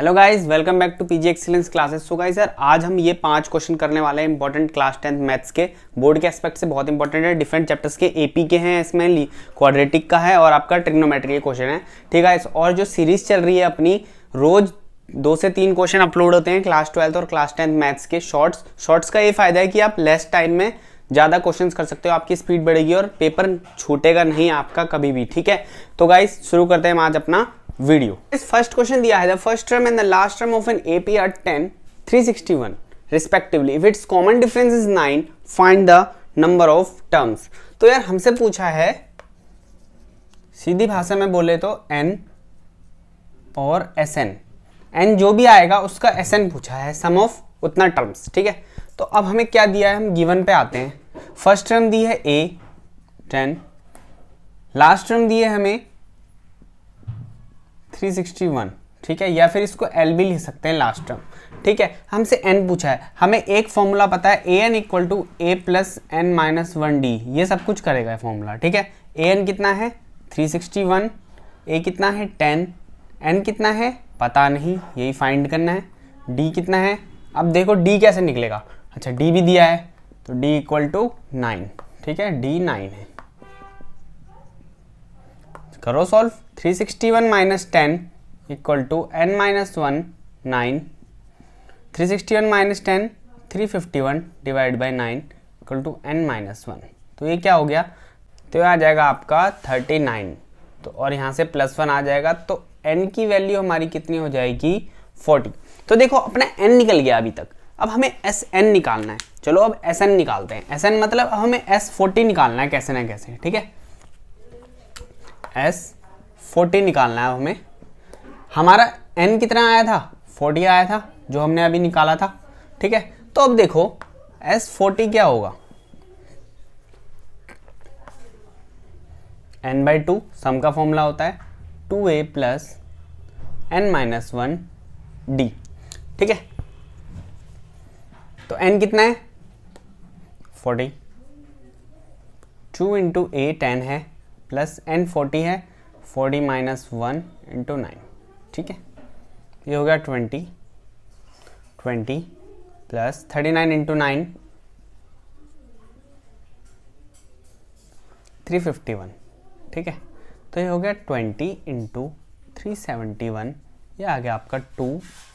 hello guys welcome back to PG Excellence Classes so guys sir आज हम ये पांच क्वेश्चन करने वाले हैं इंपॉर्टेंट क्लास टेंथ मैथ्स के बोर्ड के एस्पेक्ट से बहुत इंपॉर्टेंट है डिफरेंट चैप्टर्स के एपी के हैं इसमें क्वाड्रेटिक का है और आपका ट्रिग्नोमेट्री के क्वेश्चन है ठीक है और जो सीरीज चल रही है अपनी रोज दो से तीन क्वेश्चन अपलोड होते हैं क्लास ट्वेल्थ और क्लास टेंथ मैथ्स के शॉर्ट्स शॉर्ट्स का ये फायदा है कि आप लेस टाइम में ज़्यादा क्वेश्चंस कर सकते हो आपकी स्पीड बढ़ेगी और पेपर छूटेगा नहीं आपका कभी भी ठीक है तो गाइस शुरू करते हैं हम आज अपना वीडियो इस फर्स्ट क्वेश्चन दिया है the first term and the last term of an AP are 10 361 respectively if its common difference is nine find the number of terms तो यार हमसे पूछा है सीधी भाषा में बोले तो एन और एस एन एन जो भी आएगा उसका एस एन पूछा है सम ऑफ उतना टर्म्स ठीक है तो अब हमें क्या दिया है हम गिवन पे आते हैं फर्स्ट टर्म दी है a 10 लास्ट टर्म दिए हमें 361 ठीक है या फिर इसको एल भी लिख सकते हैं लास्ट टर्म ठीक है हमसे एन पूछा है हमें एक फॉर्मूला पता है A N equal to A plus N minus one D ये सब कुछ करेगा फॉर्मूला ठीक है ए एन कितना है 361 ए कितना है 10 एन कितना है पता नहीं यही फाइंड करना है डी कितना है अब देखो डी कैसे निकलेगा अच्छा डी भी दिया है तो डी इक्वल टू नाइन ठीक है डी नाइन है करो solve 361 sixty one minus ten equal to N minus one nine three sixty one minus ten three fifty one divide by nine equal to N minus one तो ये क्या हो गया तो ये आ जाएगा आपका थर्टी नाइन तो और यहाँ से प्लस वन आ जाएगा तो एन की वैल्यू हमारी कितनी हो जाएगी फोर्टी तो देखो अपना एन निकल गया अभी तक अब हमें एस एन निकालना है चलो अब एस एन निकालते हैं एस एन मतलब अब हमें एस फोर्टी निकालना है कैसे ना कैसे ठीक है एस फोर्टी निकालना है हमें हमारा एन कितना आया था फोर्टी आया था जो हमने अभी निकाला था ठीक है तो अब देखो एस फोर्टी क्या होगा एन बाई टू सम का फॉर्मूला होता है टू ए plus N minus one D ठीक है तो एन कितना है forty two into A ten है प्लस एन फोर्टी है forty minus one into nine ठीक है ये हो गया twenty twenty plus thirty nine into nine three fifty one ठीक है तो ये हो गया twenty into three seventy one ये आ गया आपका टू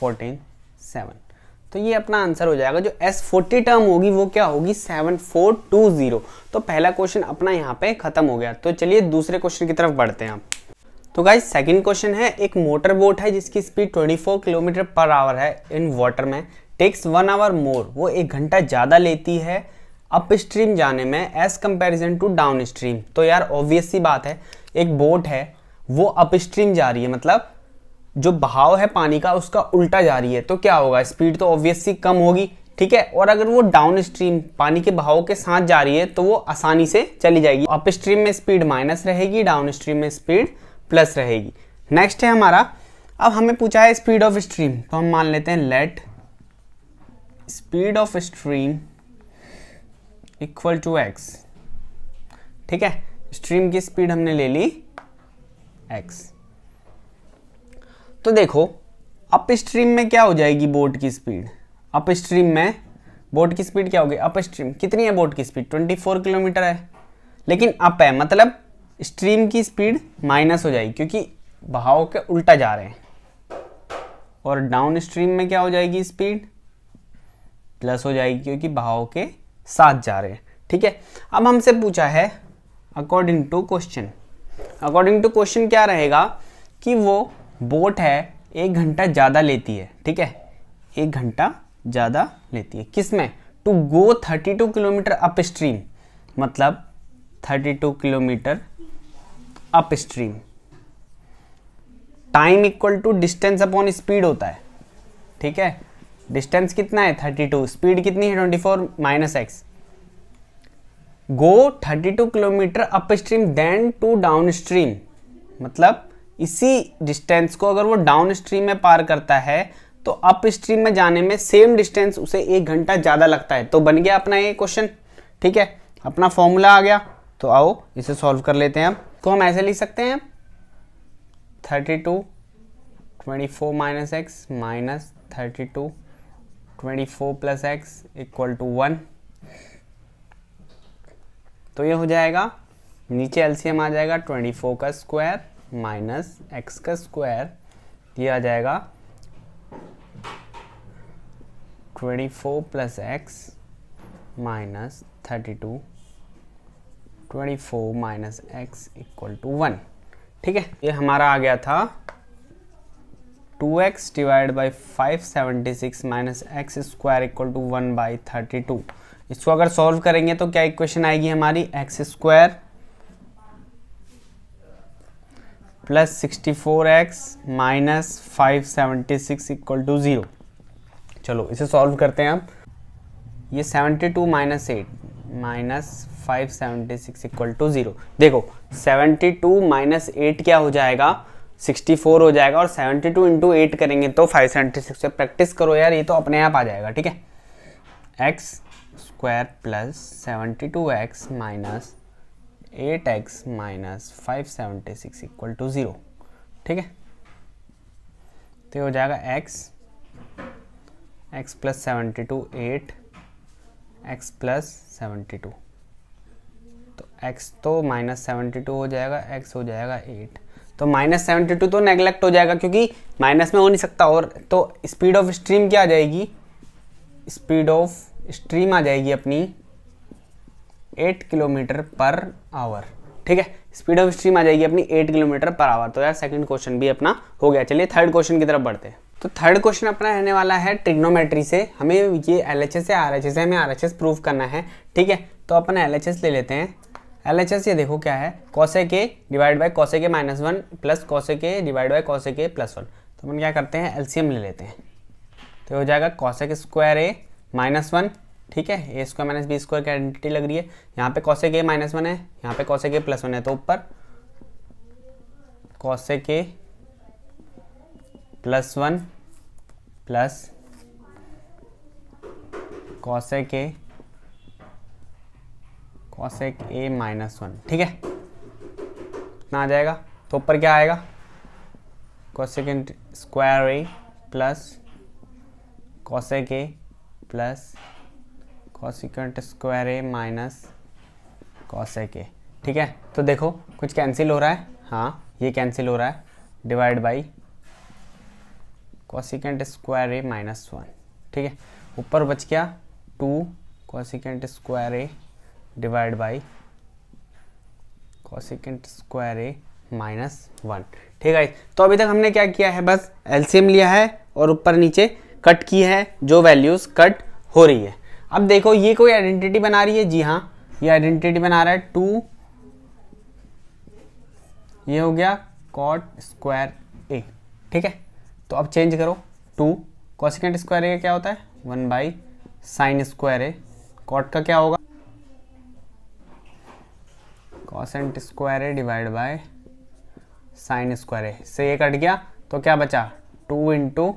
फोर्टीन सेवन तो ये अपना आंसर हो जाएगा जो एस फोर्टी टर्म होगी वो क्या होगी सेवन फोर टू जीरो तो पहला क्वेश्चन अपना यहाँ पे खत्म हो गया तो चलिए दूसरे क्वेश्चन की तरफ बढ़ते हैं आप तो गाइज सेकंड क्वेश्चन है एक मोटर बोट है जिसकी स्पीड 24 किलोमीटर पर आवर है इन वाटर में टेक्स वन आवर मोर वो एक घंटा ज़्यादा लेती है अप स्ट्रीम जाने में as comparison to downstream तो यार ऑब्वियस सी बात है एक बोट है वो अप स्ट्रीम जा रही है मतलब जो बहाव है पानी का उसका उल्टा जा रही है तो क्या होगा स्पीड तो ऑब्वियसली कम होगी ठीक है और अगर वो डाउन स्ट्रीम पानी के बहाव के साथ जा रही है तो वो आसानी से चली जाएगी अप स्ट्रीम में स्पीड माइनस रहेगी डाउन स्ट्रीम में स्पीड प्लस रहेगी नेक्स्ट है हमारा अब हमें पूछा है स्पीड ऑफ स्ट्रीम तो हम मान लेते हैं let speed of stream equal to X ठीक है स्ट्रीम की स्पीड हमने ले ली एक्स तो देखो अप स्ट्रीम में क्या हो जाएगी बोट की स्पीड अप स्ट्रीम में बोट की स्पीड क्या होगी अप स्ट्रीम कितनी है बोट की स्पीड 24 किलोमीटर है लेकिन अप है मतलब स्ट्रीम की स्पीड माइनस हो जाएगी क्योंकि बहाव के उल्टा जा रहे हैं और डाउन स्ट्रीम में क्या हो जाएगी स्पीड प्लस हो जाएगी क्योंकि बहाव के साथ जा रहे हैं ठीक है अब हमसे पूछा है according to question according to question क्या रहेगा कि वो बोट है एक घंटा ज़्यादा लेती है ठीक है एक घंटा ज़्यादा लेती है किस में to go thirty two kilometre upstream मतलब thirty two kilometre upstream time equal to distance upon speed होता है ठीक है डिस्टेंस कितना है थर्टी टू स्पीड कितनी है twenty four minus X go thirty two kilometre upstream then to downstream मतलब इसी डिस्टेंस को अगर वो डाउन स्ट्रीम में पार करता है तो अप स्ट्रीम में जाने में सेम डिस्टेंस उसे एक घंटा ज़्यादा लगता है तो बन गया अपना ये क्वेश्चन ठीक है अपना फॉर्मूला आ गया तो आओ इसे सॉल्व कर लेते हैं हम तो हम ऐसे लिख सकते हैं thirty two twenty four minus X minus thirty two twenty four plus X equal to one तो ये हो जाएगा नीचे एलसीएम आ जाएगा ट्वेंटी फोर का स्क्वायर माइनस एक्स का स्क्वायर दिया आ जाएगा twenty four plus X minus thirty two twenty four minus X equal to one ठीक है ये हमारा आ गया था two X divide by five seventy six minus X square equal to one by thirty two इसको अगर सॉल्व करेंगे तो क्या इक्वेशन आएगी हमारी X square plus sixty four X minus five seventy six equal to zero चलो इसे solve करते हैं हम ये seventy two minus eight minus five seventy six equal to zero देखो सेवेंटी टू माइनस एट क्या हो जाएगा सिक्सटी फोर हो जाएगा और सेवेंटी टू इंटू एट करेंगे तो फाइव सेवेंटी सिक्स प्रैक्टिस करो यार ये तो अपने आप आ जाएगा ठीक है X square plus seventy two X minus eight X minus five seventy six equal to zero ठीक है तो ये हो जाएगा X X plus seventy two eight X plus seventy two तो एक्स तो माइनस सेवेंटी टू हो जाएगा एक्स हो जाएगा एट तो माइनस सेवेंटी टू तो नेगलेक्ट हो जाएगा क्योंकि माइनस में हो नहीं सकता और तो स्पीड ऑफ स्ट्रीम क्या आ जाएगी स्पीड ऑफ स्ट्रीम आ जाएगी अपनी एट किलोमीटर पर आवर ठीक है स्पीड ऑफ स्ट्रीम आ जाएगी अपनी एट किलोमीटर पर आवर तो यार सेकंड क्वेश्चन भी अपना हो गया चलिए थर्ड क्वेश्चन की तरफ बढ़ते हैं तो थर्ड क्वेश्चन अपना रहने वाला है ट्रिग्नोमेट्री से हमें ये एल एच एस या आर एच एस हमें आर एच एस प्रूव करना है ठीक है तो अपन एल एच एस ले लेते हैं एल एच एस ये देखो क्या है कौसे के डिवाइड बाय कौसे के माइनस वन प्लस कौसे के डिवाइड बाय कौसे के प्लस वन तो अपन क्या करते हैं एल ले लेते हैं तो हो जाएगा कौसे के स्क्वायर ए माइनस वन ठीक है A square minus B square की आइडेंटिटी लग रही है यहाँ पे कौशे के माइनस वन है यहाँ पे कौशे के प्लस वन है तो ऊपर कौशे के प्लस वन प्लस कौशे के कॉसेक ए माइनस वन ठीक है कितना आ जाएगा तो ऊपर क्या आएगा cosec square A plus cosec A plus cosecant square A minus cosec A ठीक है तो देखो कुछ कैंसिल हो रहा है हाँ ये कैंसिल हो रहा है divide by cosecant square A minus one ठीक है ऊपर बच गया two cosecant square A divide by cosecant square A minus one ठीक है तो अभी तक हमने क्या किया है बस एलसीएम लिया है और ऊपर नीचे कट की है जो वैल्यूज़ कट हो रही है अब देखो ये कोई आइडेंटिटी बना रही है जी हाँ ये आइडेंटिटी बना रहा है टू ये हो गया कॉट स्क्वायर ए ठीक है तो अब चेंज करो टू कॉसिकेंट स्क्वायर ए क्या होता है one by sine square A cot का क्या होगा cosine square A divide by sine square A से ये कट गया तो क्या बचा टू इंटू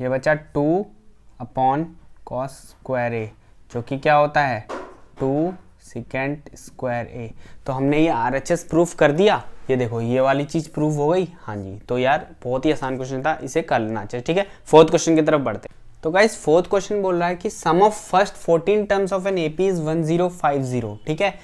ये बचा two upon cos square A जो कि क्या होता है टू सिकेंड स्क्वायर ए तो हमने ये आर एच एस प्रूफ कर दिया ये देखो ये वाली चीज़ प्रूफ हो गई हाँ जी तो यार बहुत ही आसान क्वेश्चन था इसे कर लेना चाहिए अच्छा, ठीक है फोर्थ क्वेश्चन की तरफ बढ़ते तो गाइज फोर्थ क्वेश्चन बोल रहा है कि sum of first fourteen terms of an A P is one zero five zero ठीक है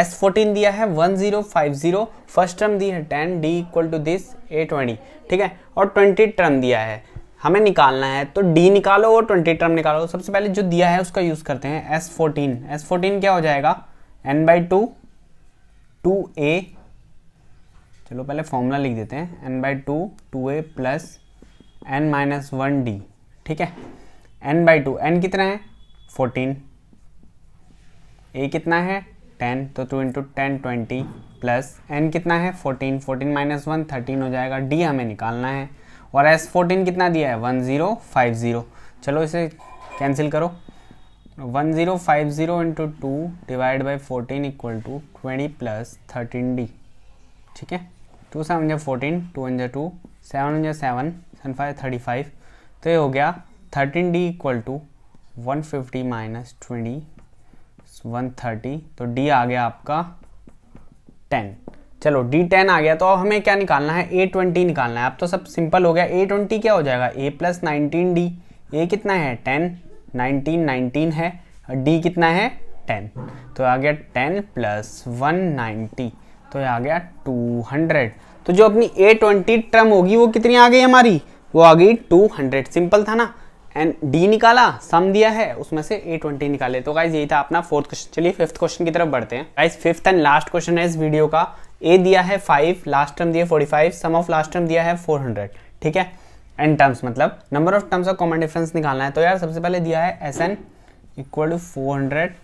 एस फोर्टीन दिया है one zero five zero first term दी है ten D equal to this A twenty ठीक है और ट्वेंटी टर्म दिया है हमें निकालना है तो डी निकालो और ट्वेंटी टर्म निकालो सबसे पहले जो दिया है उसका यूज़ करते हैं एस फोर्टीन एस फोर्टीन क्या हो जाएगा N by two two A चलो पहले फॉर्मूला लिख देते हैं N by two two A plus N minus one D ठीक है एन बाई टू एन कितना है फोर्टीन ए कितना है टेन तो two into ten twenty plus N कितना है fourteen fourteen minus one thirteen हो जाएगा डी हमें निकालना है और एस फोर्टीन कितना दिया है वन ज़ीरो फाइव ज़ीरो चलो इसे कैंसिल करो one zero five zero into two divide by fourteen equal to twenty plus thirteen D ठीक है टू सेवन जो फोर्टीन टू जो टू सेवन जो seven seven five thirty five तो ये हो गया thirteen D equal to one fifty minus twenty one thirty तो डी आ गया आपका टेन चलो D10 आ गया तो अब हमें क्या निकालना है A20 निकालना है अब तो सब सिंपल हो गया A20 क्या हो जाएगा A plus nineteen D A कितना है 10 19 19 है और D कितना है 10 तो आ गया 10 प्लस वन नाइन्टी तो आ गया 200 तो जो अपनी A20 ट्रम होगी वो कितनी आ गई हमारी वो आ गई 200 सिंपल था ना एंड डी निकाला सम दिया है उसमें से ए ट्वेंटी निकाले तो गाइज यही था अपना फोर्थ क्वेश्चन चलिए फिफ्थ क्वेश्चन की तरफ बढ़ते हैं guys fifth and last question है इस वीडियो का ए दिया है फाइव लास्ट टर्म दिया forty five sum of last term दिया है फोर हंड्रेड ठीक है एंड टर्म्स मतलब number of terms of common difference निकालना है तो यार सबसे पहले दिया है S N equal to four hundred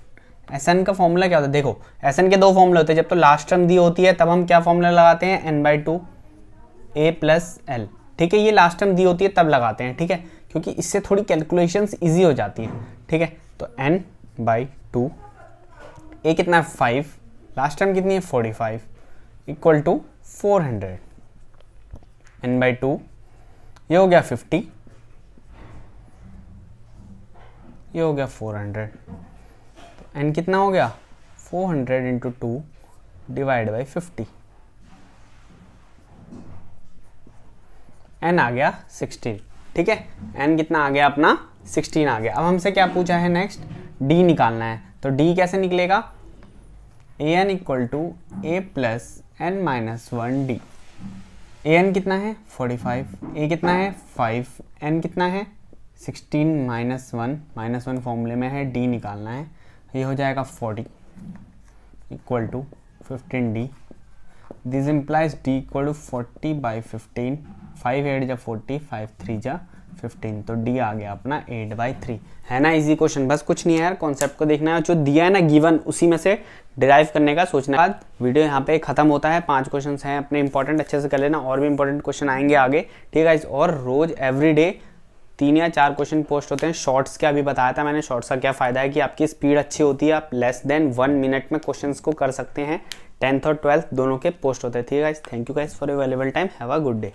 S N का फॉर्मूला क्या होता है देखो एस एन के दो फॉर्मूले होते हैं जब तो लास्ट टर्म दी होती है तब हम क्या फॉर्मूला लगाते हैं N by two A plus L ठीक है ये लास्ट टर्म दी होती है तब लगाते हैं ठीक है क्योंकि इससे थोड़ी कैलकुलेशंस इजी हो जाती हैं ठीक है तो एन बाई टू ए कितना है फाइव लास्ट टर्म कितनी है forty five equal to four hundred N by two ये हो गया फिफ्टी ये हो गया फोर हंड्रेड तो एन कितना हो गया four hundred into two divide by fifty n आ गया सिक्सटीन ठीक है एन कितना आ गया अपना 16 आ गया अब हमसे क्या पूछा है नेक्स्ट डी निकालना है तो डी कैसे निकलेगा a N equal to A plus N minus one d a n कितना है 45 ए कितना है 5 एन कितना है 16 माइनस वन माइनस वन फॉर्मूले में है डी निकालना है ये हो जाएगा 40 equal to 15 d this implies d equal to forty by fifteen five eight जा फोर्टी फाइव थ्री जा फिफ्टीन तो डी आ गया अपना एट बाई थ्री है ना इजी क्वेश्चन बस कुछ नहीं है यार कॉन्सेप्ट को देखना है जो दिया है ना गिवन उसी में से डिराइव करने का सोचने के बाद वीडियो यहाँ पे खत्म होता है पांच क्वेश्चन हैं अपने इंपॉर्टेंट अच्छे से कर लेना और भी इंपॉर्टेंट क्वेश्चन आएंगे आगे ठीक है और रोज एवरी डे तीन या चार क्वेश्चन पोस्ट होते हैं शॉर्ट्स के अभी बताया था मैंने शॉर्ट्स का क्या फ़ायदा है कि आपकी स्पीड अच्छी होती है आप लेस देन वन मिनट में क्वेश्चन को कर सकते हैं टेंथ और ट्वेल्थ दोनों के पोस्ट होते हैं ठीक है thank you guys for available time have a good day